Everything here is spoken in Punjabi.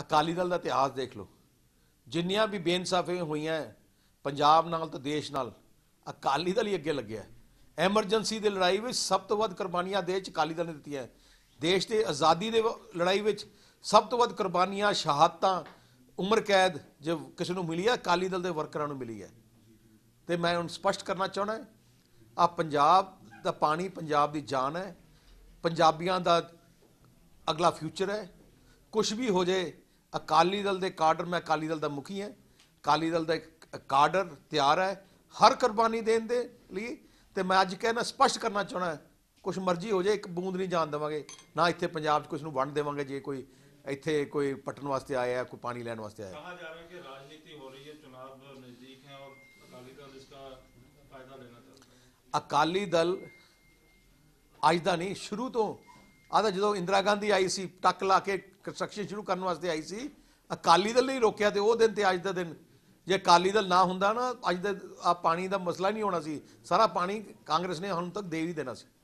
ਅਕਾਲੀ ਦਲ ਦਾ ਇਤਿਹਾਸ ਦੇਖ ਲਓ ਜਿੰਨੀਆਂ ਵੀ ਬੇਇਨਸਾਫੀਆਂ ਹੋਈਆਂ ਪੰਜਾਬ ਨਾਲ ਤੇ ਦੇਸ਼ ਨਾਲ ਅਕਾਲੀ ਦਲ ਹੀ ਅੱਗੇ ਲੱਗਿਆ ਐਮਰਜੈਂਸੀ ਦੀ ਲੜਾਈ ਵਿੱਚ ਸਭ ਤੋਂ ਵੱਧ ਕੁਰਬਾਨੀਆਂ ਚ ਅਕਾਲੀ ਦਲ ਨੇ ਦਿੱਤੀਆਂ ਦੇਸ਼ ਦੇ ਆਜ਼ਾਦੀ ਦੇ ਲੜਾਈ ਵਿੱਚ ਸਭ ਤੋਂ ਵੱਧ ਕੁਰਬਾਨੀਆਂ ਸ਼ਹਾਦਤਾਂ ਉਮਰ ਕੈਦ ਜੇ ਕਿਸੇ ਨੂੰ ਮਿਲੀ ਆ ਅਕਾਲੀ ਦਲ ਦੇ ਵਰਕਰਾਂ ਨੂੰ ਮਿਲੀ ਹੈ ਤੇ ਮੈਂ ਹੁਣ ਸਪਸ਼ਟ ਕਰਨਾ ਚਾਹਣਾ ਆ ਪੰਜਾਬ ਦਾ ਪਾਣੀ ਪੰਜਾਬ ਦੀ ਜਾਨ ਹੈ ਪੰਜਾਬੀਆਂ ਦਾ ਅਗਲਾ ਫਿਊਚਰ ਹੈ ਕੁਝ ਵੀ ਹੋ ਜੇ ਅਕਾਲੀ ਦਲ ਦੇ ਕਾਡਰ ਮੈਂ ਅਕਾਲੀ ਦਲ ਦਾ ਮੁਖੀ ਹਾਂ ਅਕਾਲੀ ਦਲ ਦਾ ਕਾਡਰ ਤਿਆਰ ਹੈ ਹਰ ਕੁਰਬਾਨੀ ਦੇਣ ਦੇ ਲਈ ਤੇ ਮੈਂ ਅੱਜ ਕਹਿਣਾ ਸਪਸ਼ਟ ਕਰਨਾ ਚਾਹਣਾ ਕੁਝ ਮਰਜ਼ੀ ਹੋ ਜਾਏ ਇੱਕ ਬੂੰਦ ਨਹੀਂ ਜਾਣ ਦੇਵਾਂਗੇ ਨਾ ਇੱਥੇ ਪੰਜਾਬ 'ਚ ਕੁਝ ਨੂੰ ਵੰਡ ਦੇਵਾਂਗੇ ਜੇ ਕੋਈ ਇੱਥੇ ਕੋਈ ਪਟਣ ਵਾਸਤੇ ਆਇਆ ਕੋਈ ਪਾਣੀ ਲੈਣ ਵਾਸਤੇ ਆਇਆ ਕਹਾ ਜਾ ਰਿਹਾ ਕਿ ਰਾਜਨੀਤੀ ਹੋ ਰਹੀ ਹੈ ਚੋਣਾਂ ਨਜ਼ਦੀਕ ਹੈ ਔਰ ਅਕਾਲੀ ਦਲ ਇਸ ਦਾ ਫਾਇਦਾ ਲੈਣਾ ਚਾਹੁੰਦਾ ਹੈ ਅਕਾਲੀ ਦਲ ਅੱਜ ਦਾ ਨਹੀਂ ਸ਼ੁਰੂ ਤੋਂ ਤਾਂ ਜਦੋਂ ਇੰਦਰਾ ਗਾਂਧੀ ਆਈ ਸੀ ਟੱਕ ਲਾ ਕੇ ਕੰਸਟਰਕਸ਼ਨ ਸ਼ੁਰੂ ਕਰਨ ਵਾਸਤੇ ਆਈ ਸੀ ਅਕਾਲੀ ਦਲ ਨੇ ਰੋਕਿਆ ਤੇ ਉਹ ਦਿਨ ਤੇ ਅੱਜ ਦਾ ਦਿਨ ਜੇ ਅਕਾਲੀ ਦਲ ਨਾ ਹੁੰਦਾ ਨਾ ਅੱਜ ਦਾ ਆ ਪਾਣੀ ਦਾ ਮਸਲਾ ਨਹੀਂ ਹੋਣਾ ਸੀ ਸਾਰਾ ਪਾਣੀ ਕਾਂਗਰਸ ਨੇ ਹੁਣ ਤੱਕ ਦੇ ਹੀ ਦੇਣਾ ਸੀ